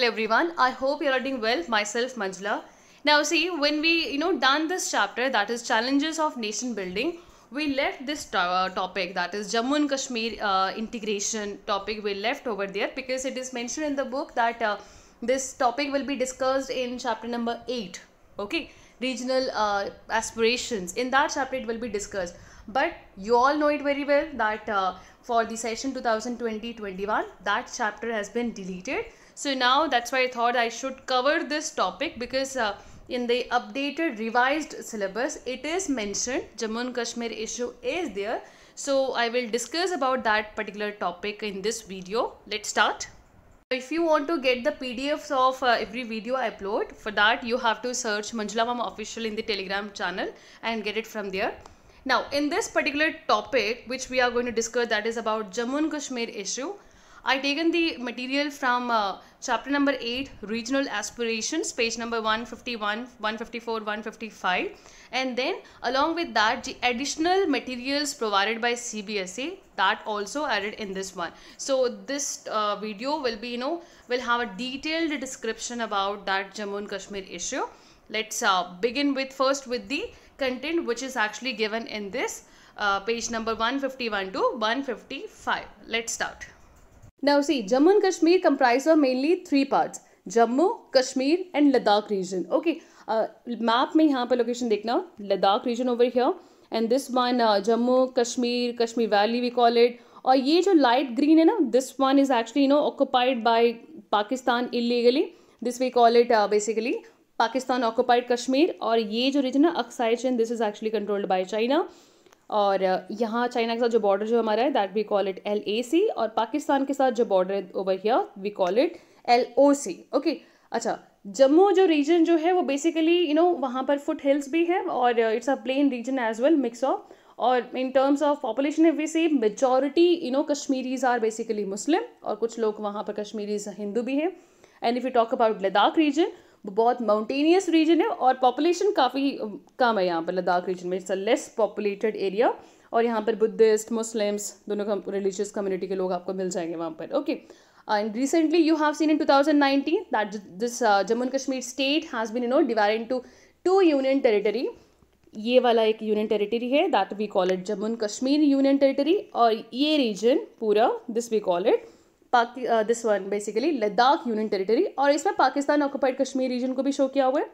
Hello everyone, I hope you're doing well. Myself Manjula. Now see, when we, you know, done this chapter that is challenges of nation building, we left this to uh, topic that is Jammu and Kashmir uh, integration topic we left over there because it is mentioned in the book that uh, this topic will be discussed in chapter number 8. Okay, regional uh, aspirations. In that chapter it will be discussed. But you all know it very well that uh, for the session 2020-21 that chapter has been deleted so now that's why I thought I should cover this topic because uh, in the updated revised syllabus it is mentioned Jammu and Kashmir issue is there. So I will discuss about that particular topic in this video. Let's start. If you want to get the PDFs of uh, every video I upload, for that you have to search Manjula Mama Official in the Telegram channel and get it from there. Now in this particular topic which we are going to discuss that is about Jammu and Kashmir issue, I taken the material from uh, chapter number 8 regional aspirations page number 151 154 155 and then along with that the additional materials provided by CBSA that also added in this one so this uh, video will be you know will have a detailed description about that Jammu and Kashmir issue let's uh, begin with first with the content which is actually given in this uh, page number 151 to 155 let's start Now see, Jammu and Kashmir comprise of mainly three parts. Jammu Kashmir and Ladakh region okay map में यहाँ पर location देखना Ladakh region over and and this one Jammu Kashmir Kashmir valley we call it. और ये जो light green है ना this one is actually you know by Pakistan Pakistan illegally this we call uh, basically Pakistan occupied Kashmir और ये जो रीजन है Aksai Chin this is actually controlled by China और यहाँ चाइना के साथ जो बॉर्डर जो हमारा है that we call it L A C और पाकिस्तान के साथ जो बॉर्डर है over here we call it L O C okay अच्छा जम्मू जो रीजन जो है वो बेसिकली यू नो वहाँ पर फुट हिल्स भी है और it's a plain region as well mix of और in terms of population if we see majority you know Kashmiris are basically Muslim और कुछ लोग वहाँ पर कश्मीरीज हिंदू भी हैं and if you talk about Ladakh region वो बहुत माउंटेनियस रीजन है और पॉपुलेशन काफ़ी कम है यहाँ पर लद्दाख रीजन में it's a less populated area और यहाँ पर बुद्धिस्ट मुस्लिम्स दोनों रिलीजियस कम्युनिटी के लोग आपको मिल जाएंगे वहाँ पर okay and recently you have seen into that this uh, jammu and Kashmir state has been you know to two union territory ये वाला एक यूनियन टेरिटरी है that we call it Jammu and Kashmir union territory और ये region पूरा this we call it this one basically Ladakh union territory और इसमें Pakistan occupied Kashmir reason को भी शो किया हुआ है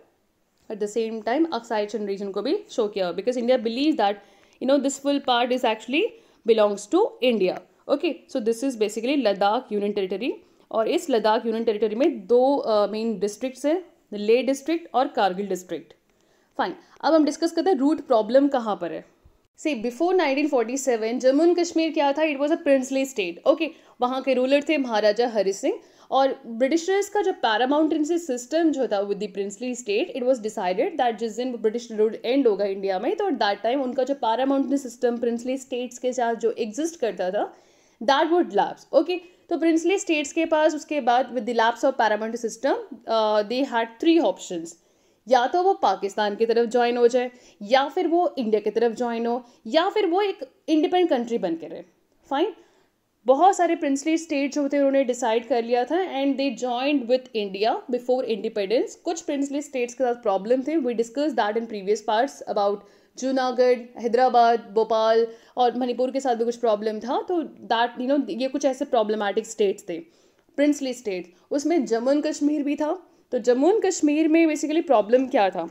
at the same time Aksai Chin region को भी शो किया हुआ because India believe that you know this full part is actually belongs to India okay so this is basically Ladakh union territory और इस लद्दाख यूनियन टेरिटरी में दो मेन डिस्ट्रिक्ट्स हैं Leh district और कारगिल डिस्ट्रिक्ट फाइन अब हम डिस्कस करते हैं रूट प्रॉब्लम कहाँ पर है see before 1947 Jammu and Kashmir क्या था it was a princely state okay वहाँ के रूलर थे महाराजा हरि सिंह और ब्रिटिशर्स का जो से सिस्टम जो था with the princely state it was decided that जिस दिन ब्रिटिश रूल एंड होगा इंडिया में तो दैट टाइम उनका जो पैरामाउंटेन सिस्टम प्रिंसली स्टेट्स के साथ जो एग्जिस्ट करता था दैट वुड लैप्स ओके तो प्रिंसली स्टेट्स के पास उसके बाद with the lapse of paramount system they had three options या तो वो पाकिस्तान की तरफ ज्वाइन हो जाए या फिर वो इंडिया की तरफ ज्वाइन हो या फिर वो एक इंडिपेंडेंट कंट्री बन के रहे फाइन बहुत सारे प्रिंसली स्टेट जो थे उन्होंने डिसाइड कर लिया था and they joined with India before independence कुछ प्रिंसली स्टेट्स के साथ प्रॉब्लम थे we discuss that in previous parts about Junagadh Hyderabad Bhopal और मणिपुर के साथ भी कुछ प्रॉब्लम था तो दैट यू नो ये कुछ ऐसे प्रॉब्लमैटिक स्टेट्स थे प्रिंसली स्टेट्स उसमें जम्मू एंड कश्मीर भी था तो जम्मू एंड कश्मीर में बेसिकली प्रॉब्लम क्या था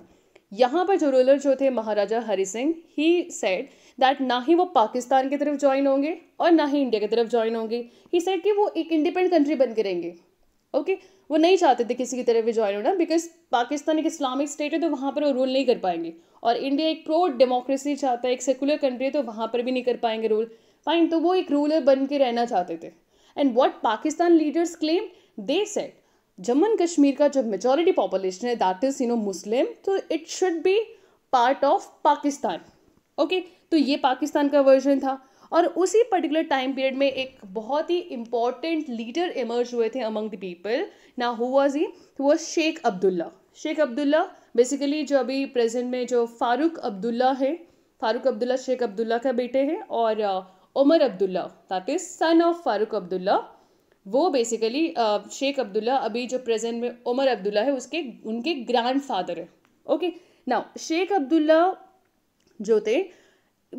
यहाँ पर जो रूलर जो थे Maharaja Hari Singh he said that ना ही वो पाकिस्तान की तरफ ज्वाइन होंगे और ना ही इंडिया की तरफ ज्वाइन होंगे ही सेड कि वो एक इंडिपेंडेंट कंट्री बन के रहेंगे ओके okay? वो नहीं चाहते थे किसी की तरफ भी ज्वाइन होना बिकॉज पाकिस्तान एक इस्लामिक स्टेट है तो वहाँ पर वो रूल नहीं कर पाएंगे और इंडिया एक प्रो डेमोक्रेसी चाहता है एक सेकुलर कंट्री है तो वहाँ पर भी नहीं कर पाएंगे रूल फाइन तो वो एक रूलर बन के रहना चाहते थे and what Pakistan leaders claim they said Jammu and Kashmir का जो मेजोरिटी पॉपुलेशन है that is you know Muslim तो it should be part of Pakistan okay तो ये पाकिस्तान का वर्जन था और उसी पर्टिकुलर टाइम पीरियड में एक बहुत ही इंपॉर्टेंट लीडर इमर्ज हुए थे अमंग द पीपल ना हु वॉज ही वो शेख अब्दुल्ला शेख अब्दुल्ला बेसिकली जो अभी प्रेजेंट में जो फारूक अब्दुल्ला है फारूक अब्दुल्ला शेख अब्दुल्ला का बेटे हैं और Omar Abdullah that is son of Farooq Abdullah वो बेसिकली शेख अब्दुल्ला अभी जो प्रेजेंट में उमर अब्दुल्ला है उसके उनके ग्रैंड फादर है ओके नाउ शेख अब्दुल्ला जो थे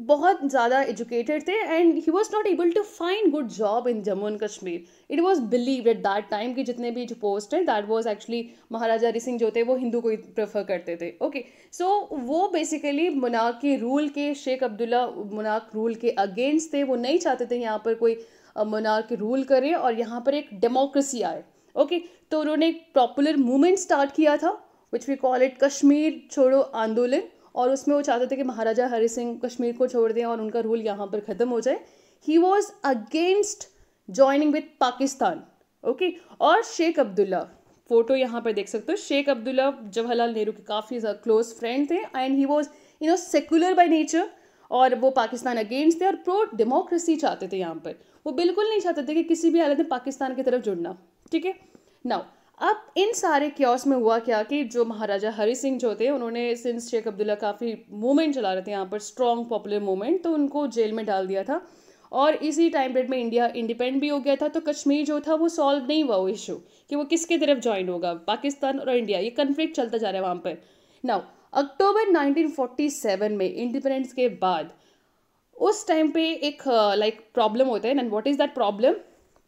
बहुत ज़्यादा एजुकेटेड थे and he was not able to find good job in Jammu and Kashmir it was believe at that time कि जितने भी जो पोस्ट हैं that was actually Maharaja Hari Singh जो थे वो हिंदू को ही प्रेफर करते थे ओके okay. सो so, वो बेसिकली मुनाक के रूल के शेख अब्दुल्ला मुनाक रूल के अगेंस्ट थे वो नहीं चाहते थे यहाँ पर कोई मोनार्क रूल करें और यहाँ पर एक डेमोक्रेसी आए ओके तो उन्होंने एक पॉपुलर मूवमेंट स्टार्ट किया था which we call it Kashmir छोड़ो आंदोलन और उसमें वो चाहते थे कि महाराजा हरि सिंह कश्मीर को छोड़ दें और उनका रूल यहाँ पर ख़त्म हो जाए he was against joining with Pakistan okay और शेख अब्दुल्ला फोटो यहाँ पर देख सकते हो शेख अब्दुल्ला जवाहरलाल नेहरू के काफ़ी क्लोज फ्रेंड थे and he was you know secular by nature और वो पाकिस्तान अगेंस्ट थे और प्रो डेमोक्रेसी चाहते थे यहाँ पर वो बिल्कुल नहीं चाहते थे कि किसी भी हालत में पाकिस्तान की तरफ जुड़ना ठीक है नाउ अब इन सारे क्योस में हुआ क्या कि जो महाराजा हरी सिंह जो थे उन्होंने सिंस शेख अब्दुल्ला काफ़ी मूवमेंट चला रहे थे यहाँ पर स्ट्रॉन्ग पॉपुलर मूवमेंट तो उनको जेल में डाल दिया था और इसी टाइम पीरियड में इंडिया इंडिपेंडेंट भी हो गया था तो कश्मीर जो था वो सॉल्व नहीं हुआ वो इशू कि वो किसके तरफ ज्वाइन होगा पाकिस्तान और इंडिया ये कन्फ्लिक्ट चलता जा रहा है वहाँ पर नाउ अक्टूबर 1947 में इंडिपेंडेंस के बाद उस टाइम पे एक लाइक uh, प्रॉब्लम होता है and what is that problem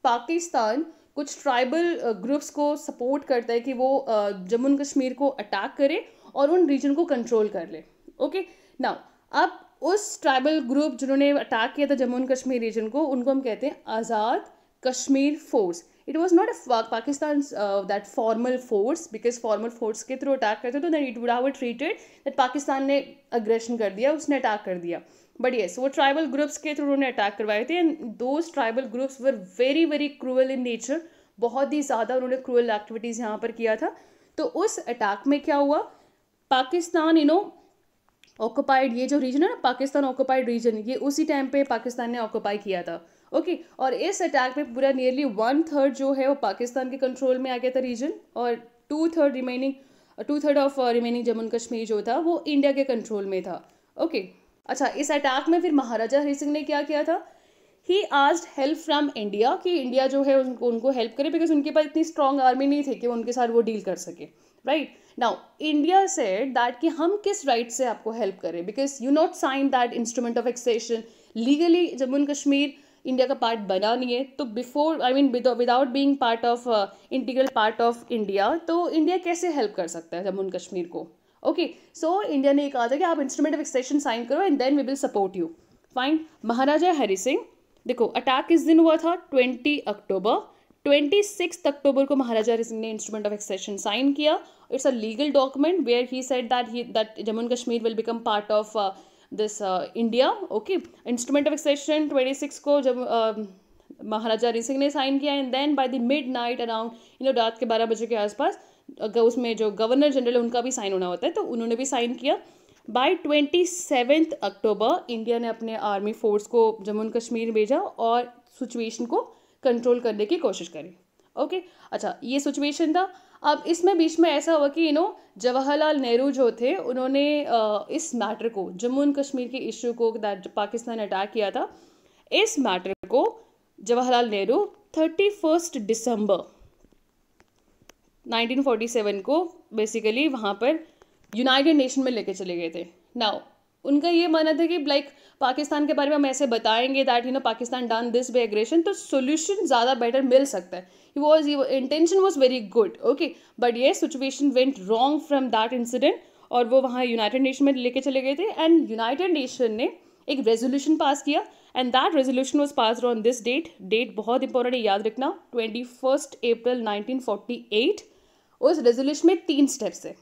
Pakistan कुछ ट्राइबल ग्रुप्स uh, को सपोर्ट करता है कि वो uh, जम्मू कश्मीर को अटैक करे और उन रीजन को कंट्रोल कर ले ओके नाउ अब उस ट्राइबल ग्रुप जिन्होंने अटैक किया था जम्मू एंड कश्मीर रीजन को उनको हम कहते हैं Azad Kashmir force it was not a Pakistan that formal force because formal force के थ्रू अटैक करते तो then it would have treated that Pakistan ने अग्रेशन कर दिया उसने अटैक कर दिया बट येस वो ट्राइबल ग्रुप्स के थ्रू उन्होंने अटैक करवाए थे and those tribal groups were very very cruel in nature बहुत ही ज़्यादा उन्होंने क्रूअल एक्टिविटीज़ यहाँ पर किया था तो उस अटैक में क्या हुआ पाकिस्तान यू नो ऑक्यूपाइड ये जो रीजन है ना पाकिस्तान ऑक्यूपाइड रीजन ये उसी टाइम पे पाकिस्तान ने ऑक्यूपाई किया था ओके okay, और इस अटैक में पूरा नियरली वन थर्ड जो है वो पाकिस्तान के कंट्रोल में आ गया था रीजन और two third remaining two third of remaining Jammu Kashmir जो था वो इंडिया के कंट्रोल में था ओके okay. अच्छा इस अटैक में फिर महाराजा हरि सिंह ने क्या किया था he asked help from India कि इंडिया जो है उनको उनको हेल्प करे बिकॉज उनके पास इतनी स्ट्रॉन्ग आर्मी नहीं थी कि उनके साथ वो डील कर सके right now India said that कि हम किस राइट से आपको हेल्प करें because you not sign that instrument of accession legally Jammu and Kashmir India का पार्ट बना नहीं है तो before I mean without being part of integral part of India तो इंडिया कैसे हेल्प कर सकता है जम्मू एंड कश्मीर को ओके सो इंडिया ने यह कहा था कि आप इंस्ट्रूमेंट ऑफ एक्सटेंशन साइन करो and then we will support you fine Maharaja Hari Singh देखो अटैक किस दिन हुआ था twenty October twenty six October को महाराजा हरि सिंह ने इंस्ट्रूमेंट ऑफ एक्सटेंशन साइन किया it's a legal document where he said that he that Jammu and Kashmir will become part of this India okay instrument of extension twenty six को जब महाराजा हरि सिंह ने sign किया and then by the midnight around you know रात के बारह बजे के आसपास अगर उसमें जो गवर्नर जनरल है उनका भी साइन होना होता है तो उन्होंने भी साइन किया by twenty seventh October India ने अपने आर्मी फोर्स को जम्मू एंड कश्मीर भेजा और सिचुएशन को कंट्रोल करने की कोशिश करी ओके अच्छा ये सिचुएशन था अब इसमें बीच में ऐसा हुआ कि यू नो जवाहरलाल नेहरू जो थे उन्होंने इस मैटर को जम्मू एंड कश्मीर के इशू को पाकिस्तान अटैक किया था इस मैटर को Jawaharlal Nehru thirty first December 1947 को बेसिकली वहाँ पर यूनाइटेड नेशन में लेके चले गए थे नाउ उनका ये मानना था कि लाइक पाकिस्तान के बारे में हम ऐसे बताएंगे that you know Pakistan done this by aggression तो सोल्यूशन ज़्यादा बेटर मिल सकता है was intention was very good okay but ये situation went wrong from that incident और वो वहाँ यूनाइटेड नेशन में लेके चले गए थे एंड यूनाइटेड नेशन ने एक रेजोल्यूशन पास किया and that resolution was pass on this date date बहुत इंपॉर्टेंट है याद रखना twenty first April nineteen forty eight उस रेजोल्यूशन में तीन स्टेप्स है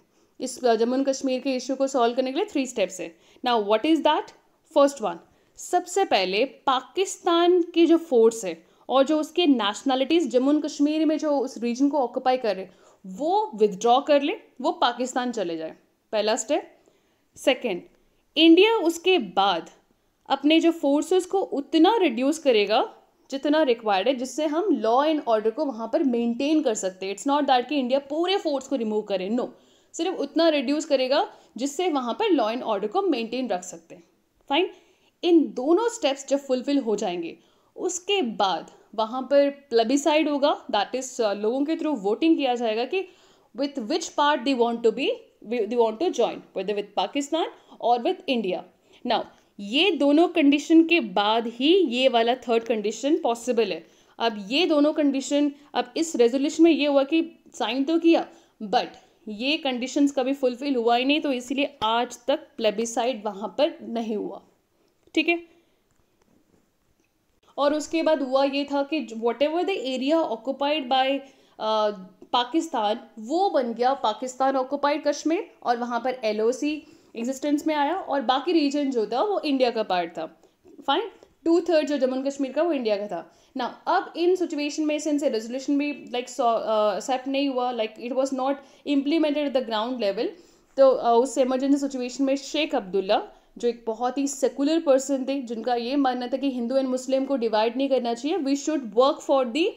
इस जम्मू एंड कश्मीर के इशू को सॉल्व करने के लिए थ्री स्टेप्स है ना what is that first one सबसे पहले पाकिस्तान की जो फोर्स है और जो उसके नेशनैलिटीज़ जम्मू एंड कश्मीर में जो उस रीजन को ऑक्यूपाई कर रहे वो विदड्रॉ कर ले वो पाकिस्तान चले जाए पहला स्टेप सेकेंड इंडिया उसके बाद अपने जो फोर्सेस को उतना रिड्यूस करेगा जितना रिक्वायर्ड है जिससे हम लॉ एंड ऑर्डर को वहाँ पर मेंटेन कर सकते हैं इट्स नॉट दैट कि इंडिया पूरे फोर्स को रिमूव करे नो no. सिर्फ उतना रिड्यूस करेगा जिससे वहाँ पर लॉ एंड ऑर्डर को मेंटेन रख सकते हैं फाइन इन दोनों स्टेप्स जब फुलफिल हो जाएंगे उसके बाद वहाँ पर प्लबिसाइड होगा दैट इज uh, लोगों के थ्रू वोटिंग किया जाएगा कि with which part they want to be they want to join with with Pakistan और विथ इंडिया नाउ ये दोनों कंडीशन के बाद ही ये वाला थर्ड कंडीशन पॉसिबल है अब ये दोनों कंडीशन अब इस रेजोल्यूशन में ये हुआ कि साइन तो किया बट ये कंडीशंस कभी फुलफिल हुआ ही नहीं तो इसीलिए आज तक प्लेबिसाइड वहाँ पर नहीं हुआ ठीक है और उसके बाद हुआ ये था कि whatever the area occupied by Pakistan वो बन गया पाकिस्तान ऑक्यूपाइड कश्मीर और वहाँ पर एल एग्जिस्टेंस में आया और बाकी रीजन जो था वो इंडिया का पार्ट था फाइन टू थर्ड जो जम्मू कश्मीर का वो इंडिया का था ना अब इन सिचुएशन में सिंस रेजोल्यूशन भी लाइक एक्सेप्ट uh, नहीं हुआ like it was not implemented the ground level तो uh, उस इमरजेंसी सिचुएशन में शेख अब्दुल्ला जो एक बहुत ही सेकुलर पर्सन थे जिनका ये मानना था कि हिंदू एंड मुस्लिम को डिवाइड नहीं करना चाहिए we should work for the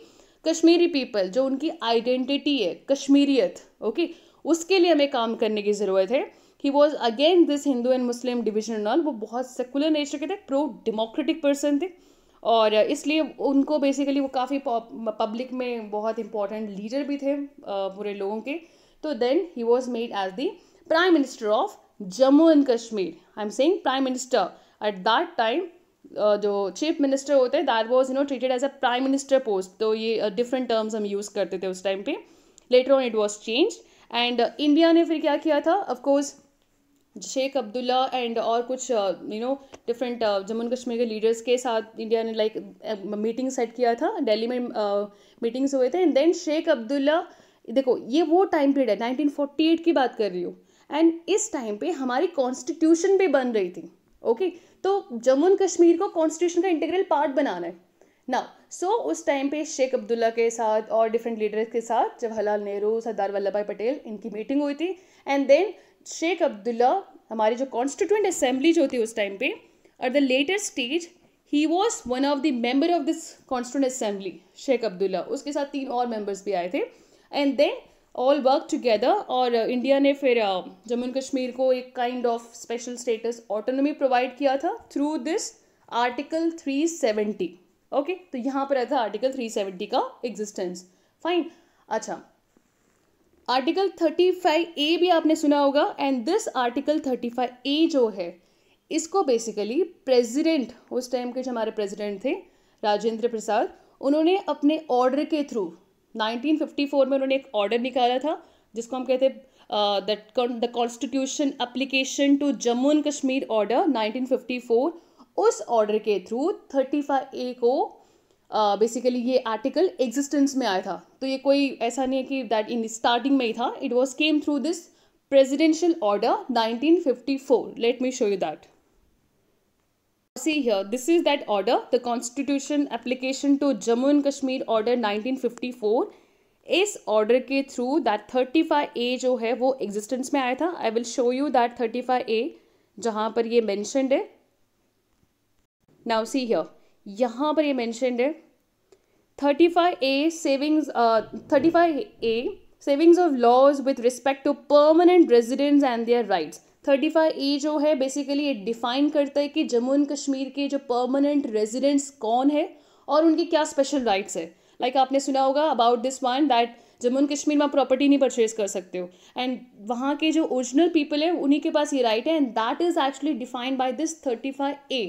Kashmiri people जो उनकी आइडेंटिटी है कश्मीरियत ओके okay? उसके लिए हमें काम करने की ज़रूरत है he was again this Hindu and Muslim division and all वो बहुत सेकुलर नेचर के थे प्रो डेमोक्रेटिक पर्सन थे और uh, इसलिए उनको बेसिकली वो काफ़ी पब्लिक में बहुत इंपॉर्टेंट लीडर भी थे uh, पूरे लोगों के तो then he was made as the prime minister of Jammu and Kashmir I am saying prime minister at that time जो चीफ मिनिस्टर होते हैं that was you know treated as a prime minister post तो ये different uh, terms हम use करते थे उस time पे later on it was change and India ने फिर क्या किया था ऑफकोर्स शेख अब्दुल्ला एंड और कुछ you know different Jammu and Kashmir के लीडर्स के साथ इंडिया ने लाइक मीटिंग सेट किया था दिल्ली में मीटिंग्स uh, हुए थे एंड देन शेख अब्दुल्ला देखो ये वो टाइम पीरियड है एट की बात कर रही हूँ एंड इस टाइम पे हमारी कॉन्स्टिट्यूशन भी बन रही थी ओके okay? तो जम्मू एंड कश्मीर को कॉन्स्टिट्यूशन का इंटीग्रल पार्ट बनाना है ना सो so, उस टाइम पे शेख अब्दुल्ला के साथ और डिफरेंट लीडर्स के साथ जवाहरलाल नेहरू सरदार वल्लभ भाई पटेल इनकी मीटिंग हुई थी एंड देन शेख अब्दुल्ला हमारी जो कॉन्स्टिट्यूंट असेंबली जो थी उस टाइम पे at the latest stage he was one of the member of this constituent assembly Sheikh Abdullah उसके साथ तीन और मेंबर्स भी आए थे and then all work together और इंडिया ने फिर uh, जम्मू कश्मीर को एक kind of special status autonomy provide किया था through this article three seventy okay तो यहाँ पर आया था आर्टिकल थ्री सेवेंटी का एग्जिस्टेंस फाइन अच्छा आर्टिकल 35 ए भी आपने सुना होगा एंड दिस आर्टिकल 35 ए जो है इसको बेसिकली प्रेसिडेंट उस टाइम के जो हमारे प्रेसिडेंट थे राजेंद्र प्रसाद उन्होंने अपने ऑर्डर के थ्रू 1954 में उन्होंने एक ऑर्डर निकाला था जिसको हम कहते हैं the constitution application to Jammu and Kashmir order 1954 उस ऑर्डर के थ्रू 35 ए को बेसिकली ये आर्टिकल एग्जिस्टेंस में आया था तो ये कोई ऐसा नहीं है कि दैट इन स्टार्टिंग में ही था it was came through this presidential order 1954 let me show you that see here this is that order the constitution application to Jammu and Kashmir order 1954 इस ऑर्डर के through that thirty five A जो है वो existence में आया था I will show you that thirty five A जहाँ पर ये मैंशनड है नाउ सी हियर यहाँ पर ये मैंशनड है thirty five A savings thirty five A savings of laws with respect to permanent residents and their rights thirty five A जो है बेसिकली ये डिफाइन करता है कि जम्मू एंड कश्मीर के जो परमानेंट रेजिडेंट्स कौन है और उनके क्या स्पेशल राइट्स है लाइक like आपने सुना होगा about this one that Jammu and Kashmir में आप प्रॉपर्टी नहीं परचेज कर सकते हो एंड वहाँ के जो ओरिजिनल पीपल है उन्हीं के पास ये राइट है and that is actually defined by this thirty five A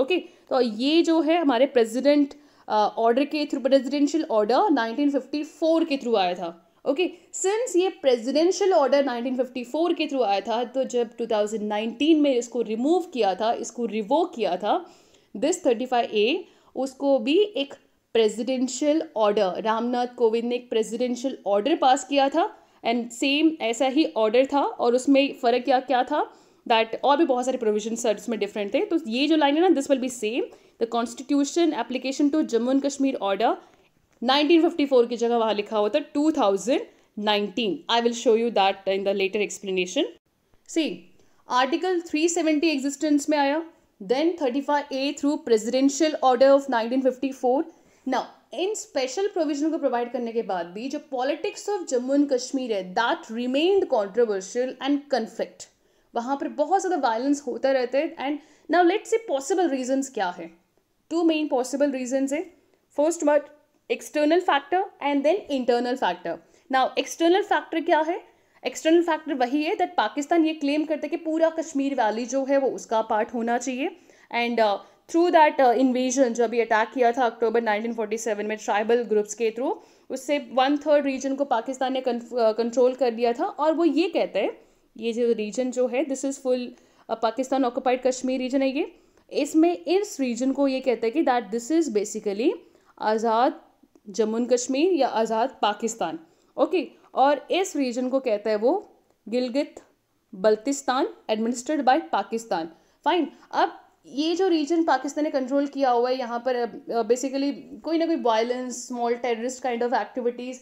okay तो ये जो है हमारे प्रेसिडेंट ऑर्डर uh, के थ्रू प्रेजिडेंशियल ऑर्डर 1954 के थ्रू आया था ओके okay, सिंस ये प्रेसिडेंशियल ऑर्डर 1954 के थ्रू आया था तो जब 2019 में इसको रिमूव किया था इसको रिवो किया था दिस 35 ए उसको भी एक प्रेसिडेंशियल ऑर्डर रामनाथ कोविंद ने एक प्रेसिडेंशियल ऑर्डर पास किया था एंड सेम ऐसा ही ऑर्डर था और उसमें फ़र्क क्या क्या था दैट और भी बहुत सारे प्रोविजन सर इसमें डिफरेंट थे तो ये जो लाइन है ना this will be same the constitution application to Jammu and Kashmir order 1954 की जगह वहाँ लिखा हुआ था 2019 I will show you that in the later explanation see article 370 existence में आया then 35 A through presidential order of 1954 now इन स्पेशल प्रोविजन को प्रोवाइड करने के बाद भी जो politics of Jammu and Kashmir है that remained controversial and conflict वहाँ पर बहुत ज़्यादा वायलेंस होता रहता है and now let's say possible reasons क्या है टू मेन पॉसिबल रीजंस है first what external factor and then internal factor now external factor क्या है एक्सटर्नल फैक्टर वही है दैट पाकिस्तान ये क्लेम करता है कि पूरा कश्मीर वैली जो है वो उसका पार्ट होना चाहिए एंड थ्रू दैट इन्वेजन जो अभी अटैक किया था अक्टूबर 1947 में ट्राइबल ग्रुप्स के थ्रू उससे वन थर्ड रीजन को पाकिस्तान ने कंट्रोल uh, कर दिया था और वो ये कहते हैं ये जो रीजन जो है this is full Pakistan occupied Kashmir region है ये इसमें इस रीजन को ये कहता है कि that this is basically Azad Jammu Kashmir या आज़ाद पाकिस्तान ओके और इस रीजन को कहता है वो Gilgit Baltistan administered by Pakistan fine अब ये जो रीजन पाकिस्तान ने कंट्रोल किया हुआ है यहाँ पर बेसिकली uh, uh, कोई ना कोई violence small terrorist kind of activities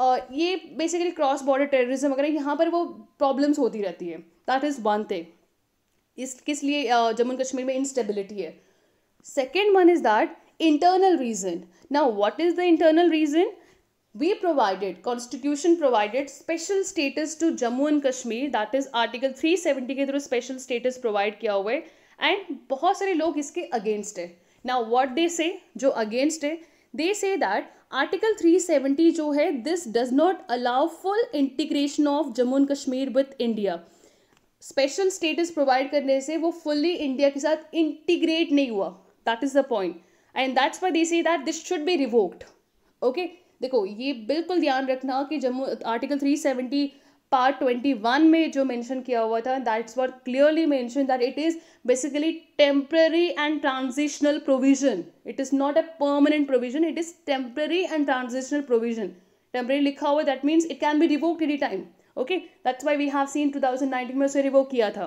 ये बेसिकली क्रॉस बॉर्डर टेररिज्म वगैरह यहाँ पर वो प्रॉब्लम्स होती रहती है दैट इज़ वन थिंग इस किस लिए जम्मू कश्मीर में इंस्टेबिलिटी है second one is that internal reason now what is the internal reason we provided constitution provided special status to jammu and kashmir that is article 370 के through special status provide किया हुआ है and बहुत सारे लोग इसके against है now what they say जो against है they say that आर्टिकल 370 जो है this does not allow full integration of Jammu and Kashmir with India special status provide करने से वो फुल्ली इंडिया के साथ इंटीग्रेट नहीं हुआ that is the point and that's why this that this should be revoked okay देखो ये बिल्कुल ध्यान रखना कि Jammu article three seventy part twenty one में जो मेंशन किया हुआ था that's were clearly mention that it is basically temporary and transitional provision it is not a permanent provision it is temporary and transitional provision temporary लिखा हुआ that means it can be revoke any time okay that's why we have seen two thousand nineteen में उसे revoke किया था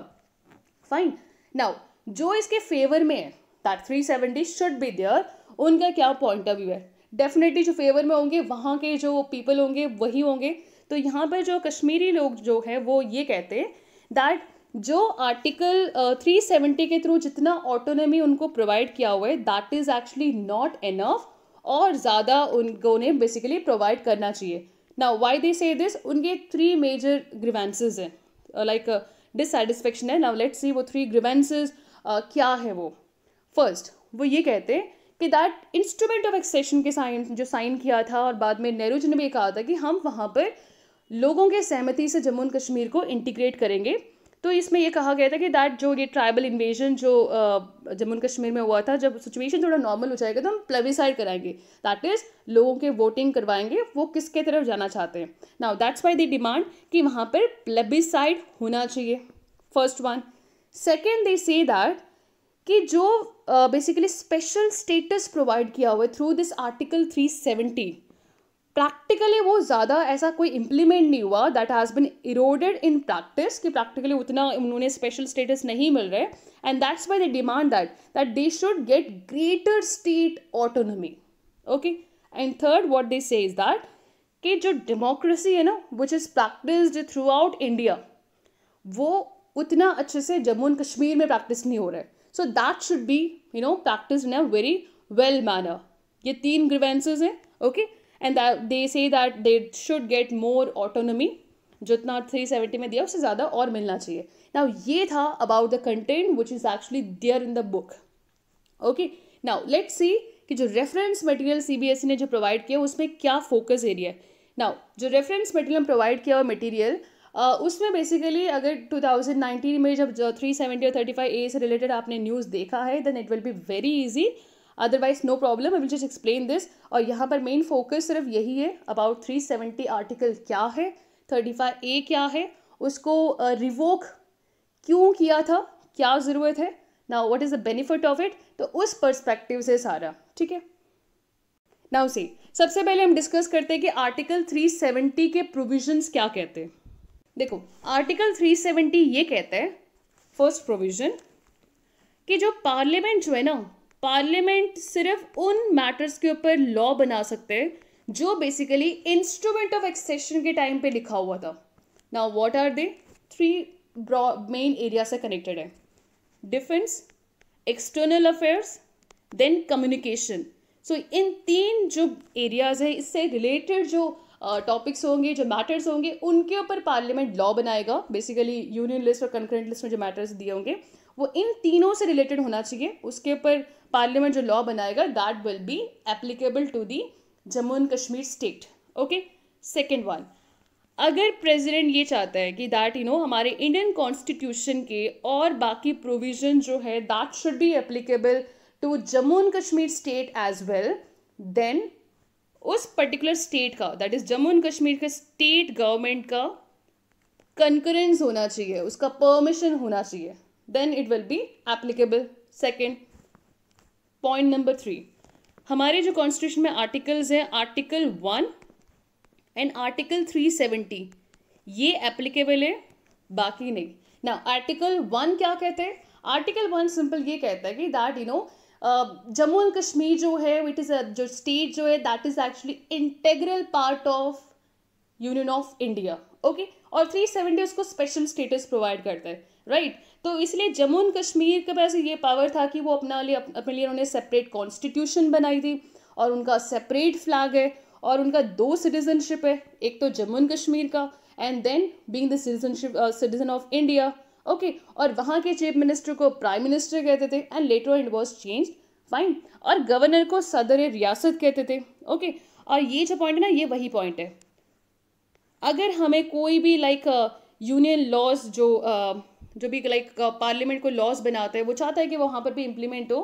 fine now जो इसके favour में है that three seventy should be there उनका क्या पॉइंट ऑफ व्यू है डेफिनेटली जो फेवर में होंगे वहाँ के जो पीपल होंगे वही होंगे तो यहाँ पर जो कश्मीरी लोग जो है वो ये कहते हैं दैट जो आर्टिकल थ्री सेवेंटी के थ्रू जितना ऑटोनमी उनको प्रोवाइड किया हुआ है that is actually not enough और ज़्यादा उनको ने बेसिकली प्रोवाइड करना चाहिए ना वाई दे से दिस उनके थ्री मेजर ग्रीवेंसेज हैं लाइक डिससेटिस्फेक्शन है नाउ लेट्स सी वो थ्री ग्रीवेंसेज क्या है वो फर्स्ट वो ये कहते हैं कि दैट इंस्ट्रूमेंट ऑफ एक्सेशन के साइन जो साइन किया था और बाद में नेहरू जी ने भी कहा था कि हम वहाँ पर लोगों के सहमति से जम्मू एंड कश्मीर को इंटीग्रेट करेंगे तो इसमें यह कहा गया था कि दैट जो ये ट्राइबल इन्वेजन जो जम्मू एंड कश्मीर में हुआ था जब सिचुएशन थोड़ा नॉर्मल हो जाएगा तो हम प्लेविसाइड कराएंगे दैट इज़ लोगों के वोटिंग करवाएंगे वो किसके तरफ जाना चाहते हैं now that's why they demand कि वहाँ पर प्लेबिसाइड होना चाहिए first one second they say that कि जो बेसिकली स्पेशल स्टेटस प्रोवाइड किया हुआ है थ्रू दिस आर्टिकल 370 प्रैक्टिकली वो ज़्यादा ऐसा कोई इम्प्लीमेंट नहीं हुआ that has been eroded in practice कि प्रैक्टिकली उतना उन्होंने स्पेशल स्टेटस नहीं मिल रहे and that's why they demand that that they should get greater state autonomy okay and third what they say is that कि जो डेमोक्रेसी है ना which is practice throughout India वो उतना अच्छे से जम्मू एंड कश्मीर में प्रैक्टिस नहीं हो रहा है so that should be you know practice in a very well manner ये तीन ग्रीवेंसेज हैं okay okay? And they say that they should get more autonomy जितना थ्री सेवेंटी में दिया उससे ज़्यादा और मिलना चाहिए नाउ ये था about the content which is actually there in the book okay now let see कि जो रेफरेंस मटेरियल ई ने जो प्रोवाइड किया उसमें क्या फोकस एरिया है नाउ जो रेफरेंस मटेरियल प्रोवाइड किया हुआ मटेरियल उसमें बेसिकली अगर 2019 में जब थ्री सेवेंटी और थर्टी फाइव ए से रिलेटेड आपने न्यूज़ देखा है then it will be very easy otherwise no problem I will just explain this और यहाँ पर मेन फोकस सिर्फ यही है अबाउट थ्री सेवेंटी आर्टिकल क्या है थर्टी फाइव ए क्या है उसको रिवोक uh, क्यों किया था क्या ज़रूरत है ना what is the benefit of it तो उस परस्पेक्टिव से सारा ठीक है नाउ सी सबसे पहले हम डिस्कस करते हैं कि आर्टिकल 370 के प्रोविजंस क्या कहते हैं देखो आर्टिकल 370 ये कहता है फर्स्ट प्रोविजन कि जो पार्लियामेंट जो है ना पार्लियामेंट सिर्फ उन मैटर्स के ऊपर लॉ बना सकते हैं जो बेसिकली इंस्ट्रूमेंट ऑफ एक्सेशन के टाइम पे लिखा हुआ था now what are the three main area से कनेक्टेड है defence external affairs then communication so इन तीन जो एरियाज हैं इससे रिलेटेड जो टॉपिक्स uh, होंगे जो मैटर्स होंगे उनके ऊपर पार्लियामेंट लॉ बनाएगा बेसिकली यूनियन लिस्ट और कंकरेंट लिस्ट में जो मैटर्स दिए होंगे वो इन तीनों से रिलेटेड होना चाहिए उसके ऊपर पार्लियामेंट जो लॉ बनाएगा that will be applicable to the Jammu and Kashmir state okay second one अगर प्रेसिडेंट ये चाहता है कि दैट यू नो हमारे इंडियन कॉन्स्टिट्यूशन के और बाकी प्रोविजन जो है that should be applicable to Jammu and Kashmir state as well then उस पर्टिकुलर स्टेट का that is Jammu and Kashmir के स्टेट गवर्नमेंट का कंकरेंस होना चाहिए उसका परमिशन होना चाहिए then it will be applicable second point number three हमारे जो कॉन्स्टिट्यूशन में आर्टिकल्स है article one and article three seventy ये एप्लीकेबल है बाकी नहीं ना आर्टिकल वन क्या कहते हैं आर्टिकल वन सिंपल ये कहता है कि that you know Jammu and Kashmir जो है इट इज़ जो स्टेट जो है that is actually integral part of union of India okay और थ्री सेवेंटी उसको स्पेशल स्टेटस प्रोवाइड करता है राइट right? तो इसलिए जम्मू एंड कश्मीर के पास ये पावर था कि वो अपना लिए अपने लिए उन्होंने सेपरेट कॉन्स्टिट्यूशन बनाई थी और उनका सेपरेट फ्लैग है और उनका दो सिटीजनशिप है एक तो जम्मू एंड कश्मीर का and then being the citizenship citizen of India okay और वहाँ के चीफ मिनिस्टर को प्राइम मिनिस्टर कहते थे and later it was change fine और गवर्नर को सदर रियासत कहते थे ओके okay? और ये जो पॉइंट है ना ये वही पॉइंट है अगर हमें कोई भी लाइक यूनियन लॉज जो uh, जो भी लाइक पार्लियामेंट को लॉज बनाता है वो चाहता है कि वहाँ पर भी इम्प्लीमेंट हो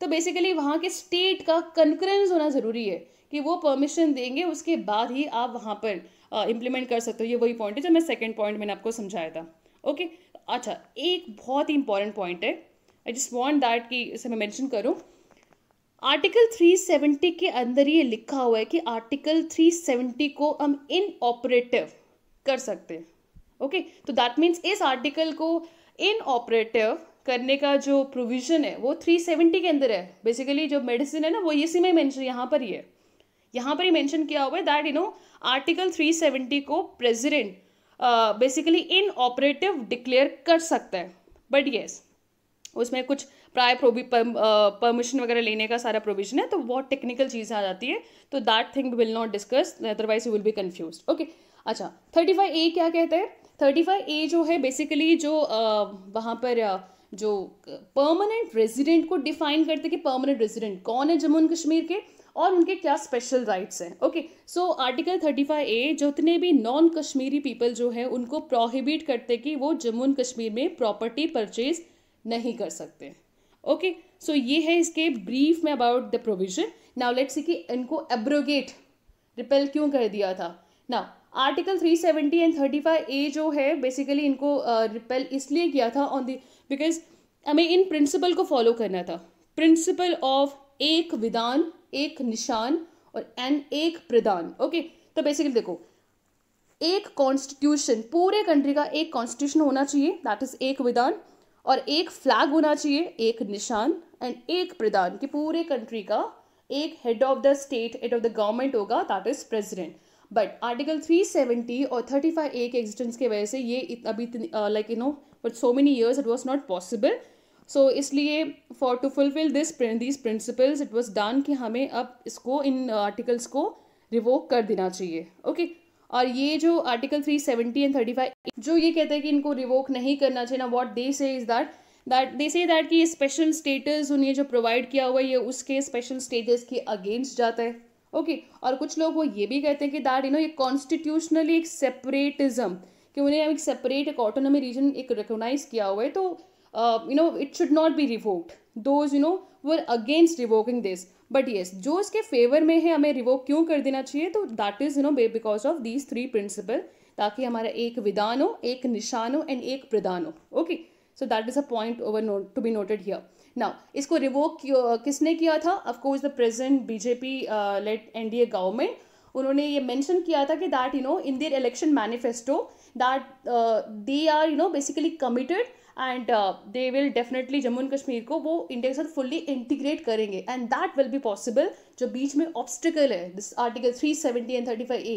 तो बेसिकली वहाँ के स्टेट का कंक्रेंस होना ज़रूरी है कि वो परमिशन देंगे उसके बाद ही आप वहाँ पर इम्प्लीमेंट uh, कर सकते हो ये वही पॉइंट है जो मैं सेकेंड पॉइंट मैंने आपको समझाया था ओके okay? अच्छा एक बहुत ही इंपॉर्टेंट पॉइंट है आई जस्ट वॉन्ट दैट कि इसे मैं मैंशन करूँ आर्टिकल 370 के अंदर ये लिखा हुआ है कि आर्टिकल 370 को हम इन ऑपरेटिव कर सकते हैं ओके तो दैट मीन्स इस आर्टिकल को इनऑपरेटिव करने का जो प्रोविज़न है वो 370 के अंदर है बेसिकली जो मेडिसिन है ना वो इसी में मेंशन यहाँ पर ही है यहाँ पर ही मेंशन किया हुआ है दैट यू नो आर्टिकल 370 को president basically inoperative declare कर सकता है बट येस उसमें कुछ प्राय परमिशन uh, वगैरह लेने का सारा प्रोविजन है तो बहुत टेक्निकल चीजें आ जाती है तो that thing will not discuss otherwise you will be confuse okay अच्छा थर्टी फाइव ए क्या कहते हैं थर्टी फाइव ए जो है बेसिकली जो वहाँ पर जो परमानेंट रेजिडेंट को डिफाइन करते कि परमानेंट रेजिडेंट कौन है जम्मू एंड कश्मीर के और उनके क्या स्पेशल राइट्स हैं okay so article thirty five A जितने भी नॉन कश्मीरी पीपल जो है उनको प्रोहिबिट करते कि वो जम्मू एंड कश्मीर में प्रॉपर्टी परचेज नहीं कर सकते ओके सो ये है इसके ब्रीफ में about the provision now let's see कि इनको एब्रोगेट रिपेल क्यों कर दिया था ना article 370 and thirty five A जो है बेसिकली इनको रिपेल इसलिए किया था ऑन दी बिकॉज हमें इन प्रिंसिपल को फॉलो करना था प्रिंसिपल ऑफ एक विधान एक निशान और एन एक प्रदान ओके तो बेसिकली देखो एक कॉन्स्टिट्यूशन पूरे कंट्री का एक कॉन्स्टिट्यूशन होना चाहिए दैट इज एक विधान और एक फ्लैग होना चाहिए एक निशान एंड एक प्रधान कि पूरे कंट्री का एक head of the state head of the government होगा that is president but article 370 और 35 ए के एग्जिस्टेंस की वजह से ये अभी like you know but so many years it was not possible so इसलिए for to fulfil this this principles it was done कि हमें अब इसको इन आर्टिकल्स को रिवोक कर देना चाहिए ओके okay? और ये जो आर्टिकल 370 एंड फाइव जो ये कहते हैं कि इनको रिवोक नहीं करना चाहिए ना वॉट दे से is that that they say that कि स्पेशल स्टेटस उन्हें जो प्रोवाइड किया हुआ है ये उसके स्पेशल स्टेटस के अगेंस्ट जाता है ओके okay. और कुछ लोग वो ये भी कहते हैं कि दैट यू नो ये कॉन्स्टिट्यूशनली एक सेपरेटिज्म कि उन्हें एक सेपरेट एक ऑटोनॉमी रीजन एक रिकोगनाइज किया हुआ है तो you know it should not be revoked those you know were against revoking this but yes जो इसके फेवर में है हमें रिवोक क्यों कर देना चाहिए तो that is you know because of these three principle ताकि हमारा एक विदान हो एक निशान हो एंड एक प्रदान हो okay so that is a point over to be noted here now इसको रिवोक किसने किया था of course the present BJP led NDA government उन्होंने ये मेंशन किया था कि that you know in their election manifesto that they are you know basically committed and they will definitely Jammu and Kashmir को वो इंडिया के साथ फुल्ली इंटीग्रेट करेंगे and that will be possible जो बीच में ऑब्स्टिकल है this article three seventy and thirty five A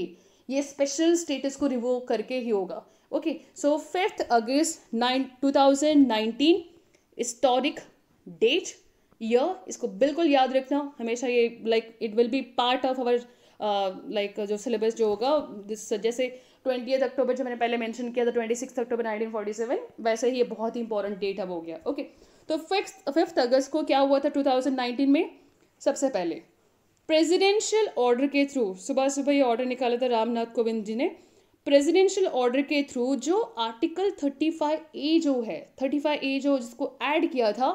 ये special status को रिवोक करके ही होगा okay so fifth August nine two thousand nineteen historic date year इसको बिल्कुल याद रखना हमेशा ये like it will be part of our like जो सिलेबस जो होगा दिस जैसे ट्वेंटी अक्टूबर जो मैंने पहले मेंशन किया था twenty six October nineteen forty seven वैसे ही ये बहुत ही इंपॉर्टेंट डेट अब हो गया ओके okay. तो फिक्स फिफ्थ अगस्त को क्या हुआ था टू थाउजेंड नाइनटीन में सबसे पहले प्रेजिडेंशियल ऑर्डर के थ्रू सुबह सुबह ये ऑर्डर निकाला था रामनाथ कोविंद जी ने प्रेजिडेंशियल ऑर्डर के थ्रू जो आर्टिकल थर्टी फाइव ए जो है थर्टी फाइव ए जो जिसको ऐड किया था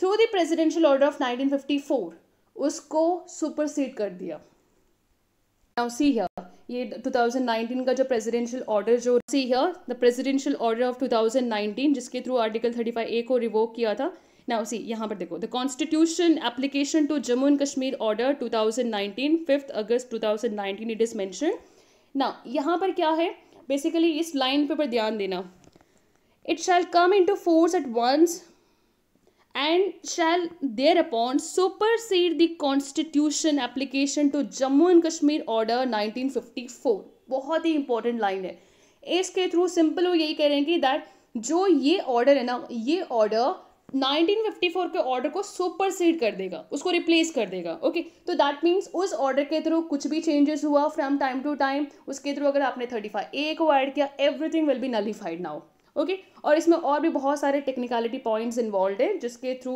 through the presidential order of 1954 उसको सुपरसीड कर दिया नाउ सी हियर ये 2019 का जो प्रेसिडेंशियल ऑर्डर जो see here the presidential order of 2019 जिसके थ्रू आर्टिकल 35 ए को रिवोक किया था नाउ सी यहाँ पर देखो the constitution application to Jammu and Kashmir order 2019 fifth August 2019 it is mention now यहाँ पर क्या है बेसिकली इस लाइन पे पर ध्यान देना it shall come into force at once and shall thereupon supersede the constitution application to Jammu and Kashmir order 1954 बहुत ही इंपॉर्टेंट लाइन है इसके थ्रू सिंपल वो यही कह रहे हैं कि दैट जो ये ऑर्डर है ना ये ऑर्डर 1954 के ऑर्डर को सुपरसीड कर देगा उसको रिप्लेस कर देगा ओके तो दैट मीन्स उस ऑर्डर के थ्रू कुछ भी चेंजेस हुआ फ्रॉम टाइम टू टाइम उसके थ्रू अगर आपने 35 ए को ऐड किया everything will be nullified now okay और इसमें और भी बहुत सारे टेक्निकलिटी पॉइंट्स इन्वॉल्व हैं जिसके थ्रू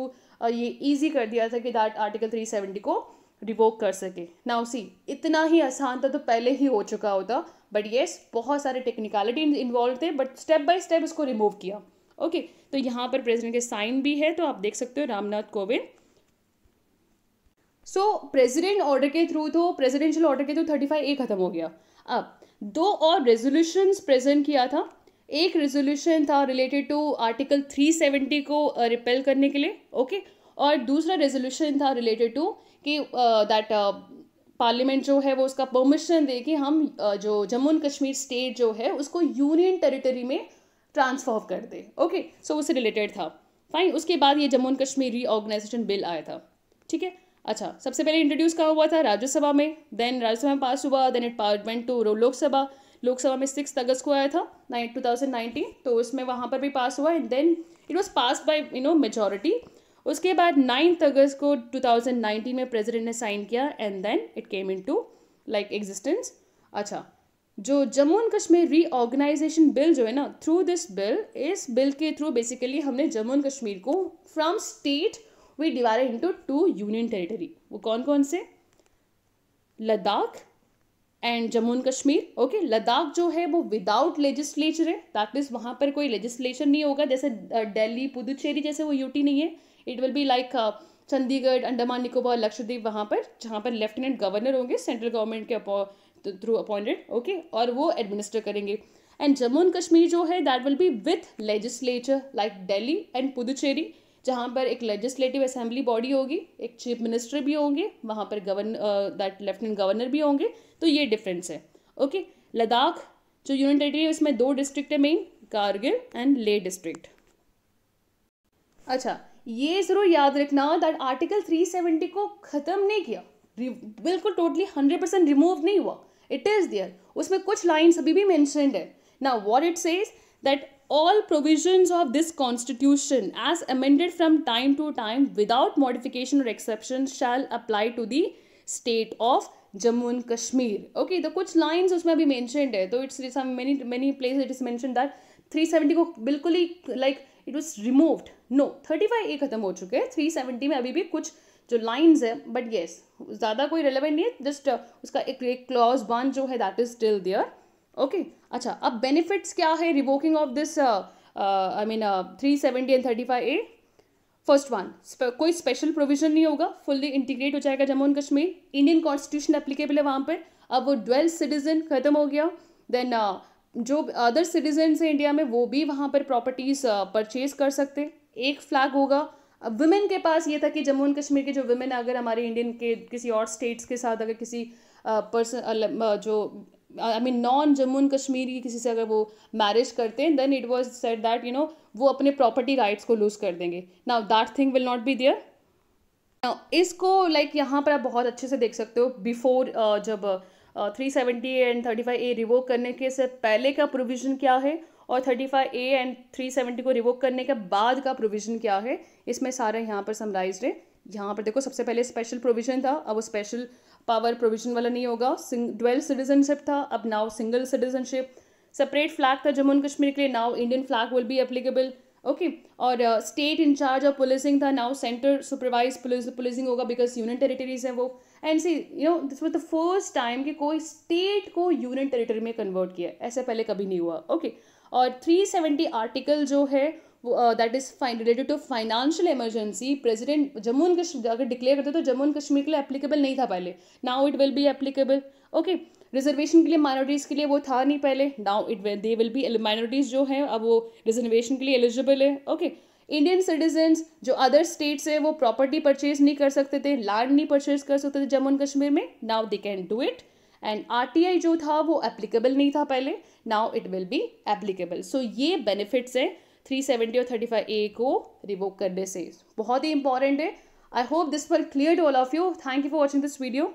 ये ईजी कर दिया था कि दैट आर्टिकल थ्री सेवेंटी को रिवोक कर सके नाउ सी इतना ही आसान था तो पहले ही हो चुका होता बट येस बहुत सारे टेक्निकलिटी इन्वॉल्व थे बट स्टेप बाय स्टेप इसको रिमूव किया ओके okay, तो यहाँ पर प्रेसिडेंट के साइन भी है तो आप देख सकते हो Ramnath Kovind so president order के थ्रू तो प्रेसिडेंशियल ऑर्डर के थ्रू थर्टी फाइव ए खत्म हो गया अब दो और रेजोल्यूशंस प्रेजेंट किया था एक रेजोल्यूशन था रिलेटेड टू आर्टिकल 370 को रिपेल uh, करने के लिए ओके okay? और दूसरा रेजोल्यूशन था रिलेटेड टू कि दैट uh, पार्लियामेंट uh, जो है वो उसका परमिशन दे कि हम uh, जो जम्मू एंड कश्मीर स्टेट जो है उसको यूनियन टेरिटरी में ट्रांसफॉर्म कर दे ओके सो उससे रिलेटेड था फाइन उसके बाद ये Jammu and Kashmir reorganisation bill आया था ठीक है अच्छा सबसे पहले इंट्रोड्यूस कहा हुआ था राज्यसभा में देन राज्यसभा में पास हुआ then it went to Lok Sabha Lok Sabha में सिक्स अगस्त को आया था नाइन टू थाउजेंड नाइनटीन तो उसमें वहाँ पर भी पास हुआ and then it was pass by you know majority उसके बाद नाइन्थ अगस्त को टू थाउजेंड नाइनटीन में प्रेजिडेंट ने साइन किया and then it came into like existence अच्छा जो Jammu and Kashmir reorganisation bill जो है ना थ्रू दिस बिल इस बिल के थ्रू बेसिकली हमने जम्मू एंड कश्मीर को from state we divide into two union territory वो कौन कौन से Ladakh and Jammu and Kashmir okay Ladakh जो है वो विदाउट लेजिस्लेचर है दैट मीन्स वहाँ पर कोई लेजिस्लेशन नहीं होगा जैसे दिल्ली पुदुचेरी जैसे वो यूटी नहीं है it will be like Chandigarh Andaman Nicobar Lakshadweep वहाँ पर जहाँ पर लेफ्टिनेंट गवर्नर होंगे सेंट्रल गवर्नमेंट के थ्रू अपॉइंटेड ओके और वो एडमिनिस्टर करेंगे एंड जम्मू एंड कश्मीर जो है that will be with legislature like Delhi and Puducherry जहाँ पर एक लेजिस्लेटिव असेंबली बॉडी होगी एक चीफ मिनिस्टर भी होंगे वहाँ पर गवर्न दैट लेफ्टिनेंट गवर्नर भी होंगे तो ये डिफरेंस है ओके लद्दाख जो यूनियन टेरेटरी है उसमें दो डिस्ट्रिक्ट है main Kargil and Leh district अच्छा ये ज़रूर याद रखना दैट आर्टिकल 370 को ख़त्म नहीं किया बिल्कुल टोटली हंड्रेड परसेंट रिमूव नहीं हुआ इट इज़ दियर उसमें कुछ लाइन्स अभी भी मैंशनड है ना what it says that all provisions of this constitution as amended from time to time without modification or exception shall apply to the state of Jammu and Kashmir okay तो कुछ lines उसमें अभी मैंशनड है तो it's many many place it is mention that seventy को बिल्कुल ही like it was removed no thirty five A खत्म हो चुके हैं थ्री सेवेंटी में अभी भी कुछ जो लाइन्स है बट येस ज़्यादा कोई रेलिवेंट नहीं है जस्ट uh, उसका एक क्लॉज वन जो है that is still there okay okay. अच्छा अब बेनिफिट्स क्या है revoking of this I mean three seventy and thirty five A first one कोई स्पेशल प्रोविजन नहीं होगा फुल्ली इंटीग्रेट हो जाएगा Jammu and Kashmir Indian constitution applicable है वहाँ पर अब वो ट्वेल्थ सिटीजन खत्म हो गया देन uh, जो अदर सिटीजन है इंडिया में वो भी वहाँ पर प्रॉपर्टीज परचेज uh, कर सकते एक फ्लैग होगा अब वुमेन के पास ये था कि जम्मू एंड कश्मीर के जो वुमेन अगर हमारे इंडियन के किसी और स्टेट्स के साथ अगर किसी पर्सन uh, uh, जो I mean non Jammu and Kashmir की किसी से अगर वो मैरिज करते हैं then it was set that you know वो अपने प्रॉपर्टी राइट्स को लूज़ कर देंगे now that thing will not be there इसको लाइक like, यहाँ पर आप बहुत अच्छे से देख सकते हो बिफोर uh, जब three seventy and thirty five A revoke करने के से पहले का प्रोविज़न क्या है और thirty five A and three seventy को रिवोक करने के बाद का प्रोविज़न क्या है इसमें सारा यहाँ पर समराइज है यहाँ पर देखो सबसे पहले स्पेशल प्रोविज़न था अब वो स्पेशल पावर प्रोविजन वाला नहीं होगा ड्वेल सिटीजनशिप था अब now single citizenship separate flag था जम्मू एंड कश्मीर के लिए now Indian flag will be applicable okay और स्टेट इंचार्ज ऑफ पुलिसिंग था now centre supervise police policing होगा बिकॉज यूनियन टेरिटरीज हैं वो and see you know this was the first time कि कोई स्टेट को यूनियन टेरिटरी में convert किया ऐसा पहले कभी नहीं हुआ ओके okay. और 370 आर्टिकल जो है that is fine related to financial emergency president Jammu and Kashmir अगर डिक्लेयर करते तो जम्मू एंड कश्मीर के लिए एप्लीकेबल नहीं था पहले now it will be applicable okay reservation के लिए माइनॉरिटीज़ के लिए वो था नहीं पहले now it they will be minorities जो है अब वो रिजर्वेशन के लिए एलिजिबल है ओके इंडियन सिटीजन्स जो अदर स्टेट्स है वो प्रॉपर्टी परचेज नहीं कर सकते थे लैंड नहीं परचेज कर सकते थे जम्मू एंड कश्मीर में now they can do it and R T I जो था वो एप्लीकेबल नहीं था पहले now it will be applicable so ये बेनिफिट्स हैं थ्री सेवेंटी और थर्टी फाइव ए को रिवोक करने से बहुत ही इंपॉर्टेंट है I hope this were clear to all of you thank you for watching this video